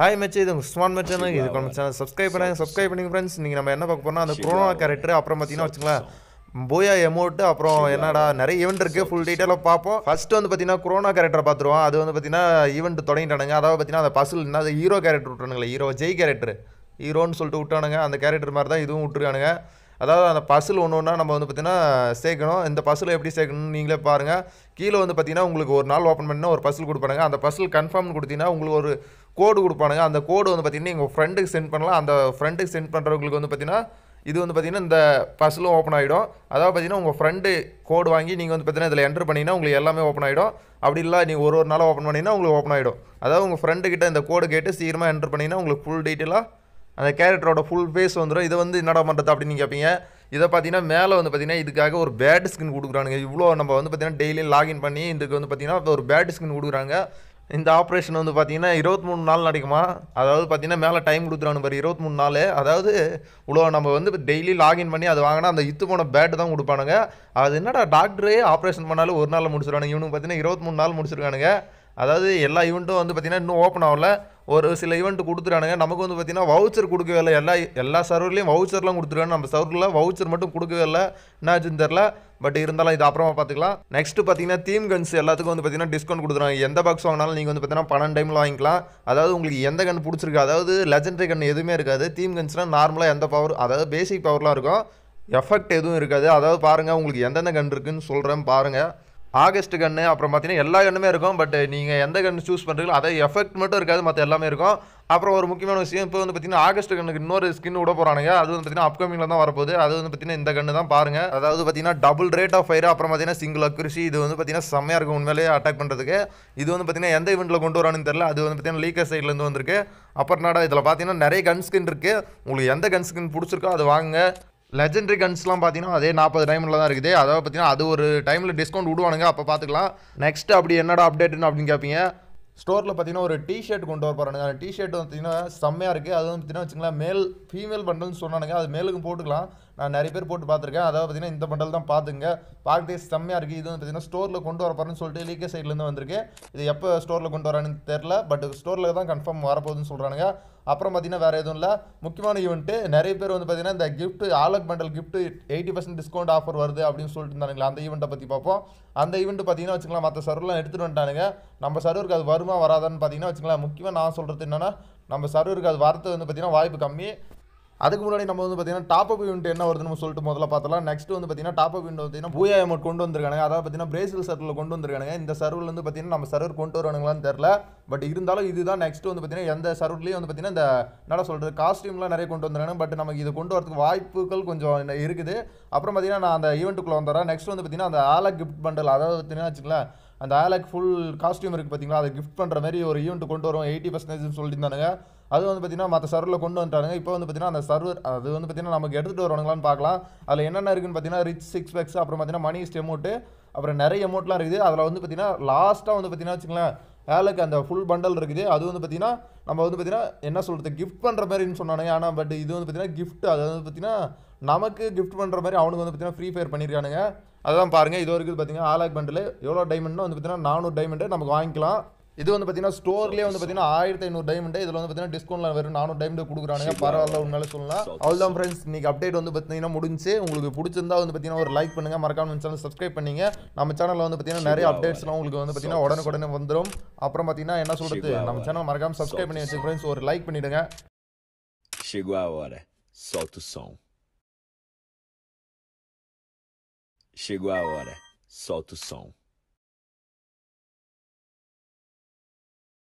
Hi மச்சு இது உங்கள் smart மச்சான் இது நம்ம சேனல் சப்ஸ்கிரைப் பண்ணுங்க சப்ஸ்கிரைப் பண்ணுங்க ஃப்ரெண்ட்ஸ் நீங்கள் நம்ம என்ன பார்க்க போனால் அந்த குரோனா கேரக்டர் அப்புறம் பார்த்தீங்கன்னா வச்சுக்கலாம் போயா எமோட்டு அப்புறம் என்னடா நிறைய ஈவெண்ட் இருக்குது ஃபுல் டீட்டெயிலாக பார்ப்போம் ஃபஸ்ட்டு வந்து பார்த்தீங்கன்னா கொரோனா கேரக்டரை பார்த்துருவோம் அது வந்து பார்த்தீங்கன்னா ஈவெண்ட் தொடங்கிட்டானுங்க அதாவது பார்த்தீங்கன்னா அந்த பசில் என்ன ஹீரோ கேரக்டர் விட்டுறானுங்களே ஹீரோ ஜெய் கேரக்டர் ஹீரோன்னு சொல்லிட்டு விட்டானுங்க அந்த கேரக்டர் மாதிரி தான் இதுவும் விட்டுருக்கானுங்க அதாவது அந்த பசில் ஒன்று ஒன்றா நம்ம வந்து பார்த்திங்கன்னா சேர்க்கணும் இந்த பசில் எப்படி சேர்க்கணும்னு நீங்களே பாருங்கள் கீழே வந்து பார்த்திங்கன்னா உங்களுக்கு ஒரு நாள் ஓப்பன் பண்ணால் ஒரு பசில் கொடுப்பானுங்க அந்த பசில் கன்ஃபார்ம் கொடுத்தீங்கன்னா உங்களுக்கு ஒரு கோடு கொடுப்பானுங்க அந்த கோடு வந்து பார்த்திங்கன்னா எங்கள் ஃப்ரெண்டுக்கு சென்ட் பண்ணலாம் அந்த ஃப்ரெண்டுக்கு சென்ட் பண்ணுறவங்களுக்கு வந்து பார்த்திங்கன்னா இது வந்து பார்த்திங்கன்னா இந்த பசிலும் ஓப்பன் ஆகிடும் அதாவது பார்த்திங்கன்னா உங்கள் ஃப்ரெண்டு கோடு வாங்கி நீங்கள் வந்து பார்த்திங்கன்னா இதில் என்ட்ரு பண்ணிங்கன்னா உங்களுக்கு எல்லாமே ஓப்பன் ஆகிடும் அப்படி இல்லை நீங்கள் ஒரு ஒரு நாளாக ஓப்பன் பண்ணிங்கன்னா உங்களுக்கு ஓப்பன் ஆகிடும் அதாவது உங்கள் ஃப்ரெண்டுக்கிட்ட இந்த கோடு கேட்டு சீக்கிரமாக என்ட்ரு பண்ணிங்கன்னா உங்களுக்கு ஃபுல் டீட்டெயிலாக அந்த கேரக்டரோட ஃபுல் ஃபேஸ் வந்துடும் இதை வந்து என்னடா பண்ணுறது அப்படின்னு கேட்பீங்க இதை பார்த்தீங்கன்னா மேலே வந்து பார்த்தீங்கன்னா இதுக்காக ஒரு பேட் ஸ்கின் கொடுக்குறானுங்க இவ்வளோ நம்ம வந்து பார்த்தீங்கன்னா டெய்லியும் லாகின் பண்ணி இதுக்கு வந்து பார்த்தீங்கன்னா ஒரு பேட் ஸ்கின் கொடுக்குறாங்க இந்த ஆப்ரேஷன் வந்து பார்த்தீங்கன்னா இருபத்தி மூணு நாள் நடக்குமா அதாவது பார்த்தீங்கன்னா மேலே டைம் கொடுத்துறானு பாரு இருபத்தி மூணு நாள் அதாவது இவ்வளோ நம்ம வந்து டெய்லி லாகின் பண்ணி அது வாங்கினா அந்த இத்து போன பேட்டு தான் கொடுப்பானுங்க அது என்னடா டாக்டரே ஆப்ரேஷன் பண்ணாலும் ஒரு நாளில் முடிச்சிருவானுங்க இவனுக்கு பார்த்தீங்கன்னா இருபத்தி மூணு நாள் முடிச்சிருக்கானுங்க அதாவது எல்லா ஈவெண்ட்டும் வந்து பார்த்தீங்கன்னா இன்னும் ஓப்பன் ஆகல ஒரு சில ஈவெண்ட் கொடுத்துட்டானுங்க நமக்கு வந்து பார்த்திங்கன்னா வவுச்சர் கொடுக்கவே இல்லை எல்லா எல்லா சர்வர்லேயும் வவுச்சர்லாம் கொடுத்துருக்காங்க நம்ம சர்வரில் வவுச்சர் மட்டும் கொடுக்கவே இல்லை என்ன ஆச்சுன்னு தெரில பட் இருந்தாலும் இது அப்புறமா பார்த்துக்கலாம் நெக்ஸ்ட்டு பார்த்தீங்கன்னா தீம் கன்ஸ் எல்லாத்துக்கும் வந்து பார்த்தீங்கன்னா டிஸ்கவுண்ட் கொடுத்துருவாங்க எந்த பாக்ஸ் வாங்கினாலும் நீங்கள் வந்து பார்த்தீங்கன்னா பன்னெண்டு டைமில் வாங்கிக்கலாம் அதாவது உங்களுக்கு எந்த கன் பிடிச்சிருக்கு அதாவது லெஜண்டரி கன் எதுவுமே இருக்காது தீம் கன்ஸ்னால் நார்மலாக எந்த பவர் அதாவது பேசிக் பவர்லாம் இருக்கும் எஃபெக்ட் எதுவும் இருக்காது அதாவது பாருங்கள் உங்களுக்கு எந்தெந்த கன் இருக்குதுன்னு சொல்கிறேன் பாருங்கள் ஆகஸ்ட் கன்று அப்புறம் பார்த்தீங்கன்னா எல்லா கன்னுமே இருக்கும் பட் நீங்கள் எந்த கன்று சூஸ் பண்ணுறீங்களோ அதை எஃபெக்ட் மட்டும் இருக்காது மற்ற எல்லாமே இருக்கும் அப்புறம் ஒரு முக்கியமான விஷயம் இப்போ வந்து பார்த்தீங்கன்னா ஆகஸ்ட் கண்ணுக்கு இன்னொரு ஸ்கின் விட போகிறானுங்க அது வந்து பார்த்தீங்கன்னா அப்கமிங்கில் தான் வரப்போகுது அது வந்து பார்த்தீங்கன்னா இந்த கன்று தான் பாருங்கள் அதாவது பார்த்தீங்கன்னா டபுள் ரேட் ஆஃப் ஃபயர் அப்புறம் பார்த்தீங்கன்னா சிங்கிள் அக்ரிசி இது வந்து பார்த்தீங்கன்னா செம்மையாக இருக்கும் உண்மையிலேயே அட்டாக் பண்ணுறதுக்கு இது வந்து பார்த்தீங்கன்னா எந்த இவெண்ட்டில் கொண்டு வரானு தெரியல அது வந்து பார்த்தீங்கன்னா லீக்கர் சைட்லேருந்து வந்திருக்கு அப்புறம் நாடா இதில் பார்த்தீங்கன்னா நிறைய கன் ஸ்கின் இருக்குது உங்களுக்கு எந்த கன் ஸ்கின் பிடிச்சிருக்கோ அது வாங்குங்க லெஜெண்டரி கன்ஸ்லாம் பார்த்தீங்கன்னா அதே நாற்பது டைமில் தான் இருக்குது அதாவது பார்த்தீங்கன்னா அது ஒரு டைமில் டிஸ்கவுண்ட் விடுவானுங்க அப்போ பார்த்துக்கலாம் நெக்ஸ்ட் அப்படி என்னடா அப்டேட்டுன்னு அப்படின்னு கேட்பீங்க ஸ்டோரில் பார்த்தீங்கன்னா ஒரு டிஷர்ட் கொண்டு வர போகிறாங்க அந்த டிஷர்ட் பார்த்தீங்கன்னா செம்மையாக இருக்குது அது வந்து பார்த்தீங்கன்னா வச்சுங்களேன் மேல் ஃபீமேல் பண்டல்னு சொன்னானுங்க அது மேலுக்கும் போட்டுக்கலாம் நான் நிறைய பேர் போட்டு பார்த்துருக்கேன் அதாவது பார்த்தீங்கன்னா இந்த பண்டல் தான் பார்த்துங்க பார்க்கதே செம்மையாக இருக்குது இது வந்து பார்த்தீங்கன்னா ஸ்டோரில் கொண்டு வரப்போறேன்னு சொல்லிட்டு லீக்கே சைட்லேருந்து வந்திருக்கு இது எப்போ ஸ்டோரில் கொண்டு வரானு தெரில பட் ஸ்டோரில் தான் கன்ஃபார்ம் வரப்போகுதுன்னு சொல்கிறானுங்க அப்புறம் பார்த்தீங்கன்னா வேறு எதுவும் இல்லை முக்கியமான ஈவெண்ட்டு நிறைய பேர் வந்து பார்த்தீங்கன்னா இந்த கிஃப்ட் ஆலக் bundle gift eighty percent discount offer வருது அப்படின்னு சொல்லிட்டு இருந்தானுங்களா அந்த ஈவெண்ட்டை பற்றி பார்ப்போம் அந்த ஈவெண்ட்டு பார்த்தீங்கன்னா வச்சுக்கலாம் மற்ற சர்வர்லாம் எடுத்துகிட்டு வந்துட்டானுங்க நம்ம சர்வருக்கு அது வருமா வராதான்னு பார்த்தீங்கன்னா வச்சுக்கலாம் முக்கியமாக நான் சொல்கிறது என்னென்னா நம்ம சர்வருக்கு அது வரது வந்து பார்த்திங்கன்னா வாய்ப்பு கம்மி அதுக்கு முன்னாடி நம்ம வந்து பார்த்தீங்கன்னா டாப் அப் யூனிட் என்ன வருதுன்னு சொல்லிட்டு முதல்ல பார்த்தலாம் நெக்ஸ்ட் வந்து பார்த்தீங்கன்னா டாப் அப் யூனிட் பார்த்தீங்கன்னா பூயா அமௌண்ட் கொண்டு வந்திருக்காங்க அதாவது பார்த்தீங்கன்னா பிரேசில் சர்வில் கொண்டு வந்திருக்காங்க இந்த சர்வில் வந்து பார்த்தீங்கன்னா நம்ம சர்வர் கொண்டு வரணுங்களான்னு தெரியல பட் இருந்தாலும் இதுதான் நெக்ஸ்ட் வந்து பார்த்தீங்கன்னா எந்த சர்வர்லேயும் வந்து பார்த்தீங்கன்னா இந்த என்ன சொல்கிறது காஸ்டியூம்லாம் நிறைய கொண்டு வந்துடணும் பட் நமக்கு இது கொண்டு வரதுக்கு வாய்ப்புகள் கொஞ்சம் இருக்குது அப்புறம் பார்த்தீங்கன்னா நான் அந்த ஈவெண்ட்டுக்குள்ளே வந்துடுறேன் நெக்ஸ்ட் வந்து பார்த்தீங்கன்னா அந்த ஆலா கிஃப்ட் பண்டல் அதாவது பார்த்தீங்கன்னா வச்சுக்கலாம் அந்த ஆலக் ஃபுல் காஸ்டியூம் இருக்குது பார்த்தீங்களா அதை கிஃப்ட் பண்ணுற மாதிரி ஒரு ஈவெண்ட் கொண்டு வரும் எயிட்டி பர்சன்டேஜ்னு சொல்லியிருந்தானுங்க அது வந்து பார்த்தீங்கன்னா மற்ற சர்வரில் கொண்டு வந்துட்டாங்க இப்போ வந்து பார்த்தீங்கன்னா அந்த சர்வர் அது வந்து பார்த்தீங்கன்னா நமக்கு எடுத்துகிட்டு வருவாங்களான்னு பார்க்கலாம் அதில் என்னென்ன இருக்குன்னு பார்த்தீங்கன்னா ரிச் சிக்ஸ் பேக்ஸ் அப்புறம் பார்த்தீங்கன்னா மணி ஸ்டெமோட்டு அப்புறம் நிறைய அமௌண்ட்லாம் இருக்குது அதில் வந்து பார்த்தீங்கன்னா லாஸ்ட்டாக வந்து பார்த்தீங்கன்னா வச்சுக்கலாம் ஹேலுக்கு அந்த ஃபுல் பண்டல் இருக்குது அது வந்து பார்த்திங்கன்னா நம்ம வந்து பார்த்திங்கன்னா என்ன சொல்கிறது கிஃப்ட் பண்ணுற மாதிரின்னு சொன்னானுங்க ஆனால் பட் இது வந்து பார்த்திங்கன்னா கிஃப்ட் அது வந்து பார்த்திங்கன்னா நமக்கு கிஃப்ட் பண்ணுற மாதிரி அவனுக்கு வந்து பார்த்திங்கன்னா ஃப்ரீ ஃபயர் பண்ணியிருக்கானுங்க அதான் பாருங்கள் இது வரைக்கும் பார்த்திங்கன்னா ஆலாக் பண்டில் எவ்வளோ டைமண்ட்னா வந்து பார்த்திங்கன்னா நானூறு டைமண்டு நமக்கு வாங்கிக்கலாம் இது வந்து பார்த்தீங்கன்னா ஸ்டோர்லேயே வந்து பார்த்தீங்கன்னா ஆயிரத்தி ஐநூறு டைமண்ட் இதில் வந்து பார்த்தீங்கன்னா டிஸ்கவுண்ட்ல வெறும் நானூறு டைமண்ட் கொடுக்குறானுங்க பரவாயில்ல உன்னால சொல்லலாம் அவ்வளோதான் ஃப்ரெண்ட்ஸ் இன்னைக்கு அப்டேட் வந்து பார்த்தீங்கன்னா முடிஞ்சு உங்களுக்கு பிடிச்சிருந்தா வந்து பார்த்தீங்கன்னா ஒரு லைக் பண்ணுங்க மறக்காம சேனல் சப்ஸ்கிரைப் பண்ணீங்க நம்ம சேனலில் வந்து பார்த்தீங்கன்னா நிறைய அப்டேட்ஸ்லாம் உங்களுக்கு வந்து பார்த்தீங்கன்னா உடனுக்குடனே வந்துடும் அப்புறம் பார்த்தீங்கன்னா என்ன சொல்கிறது நம்ம சேனல் மறக்காம சப்ஸ்கிரைப் பண்ணி வச்சு ஃப்ரெண்ட்ஸ் ஒரு லைக் பண்ணிடுங்க Chegou a hora, solta o som. Chegou a hora, solta o som.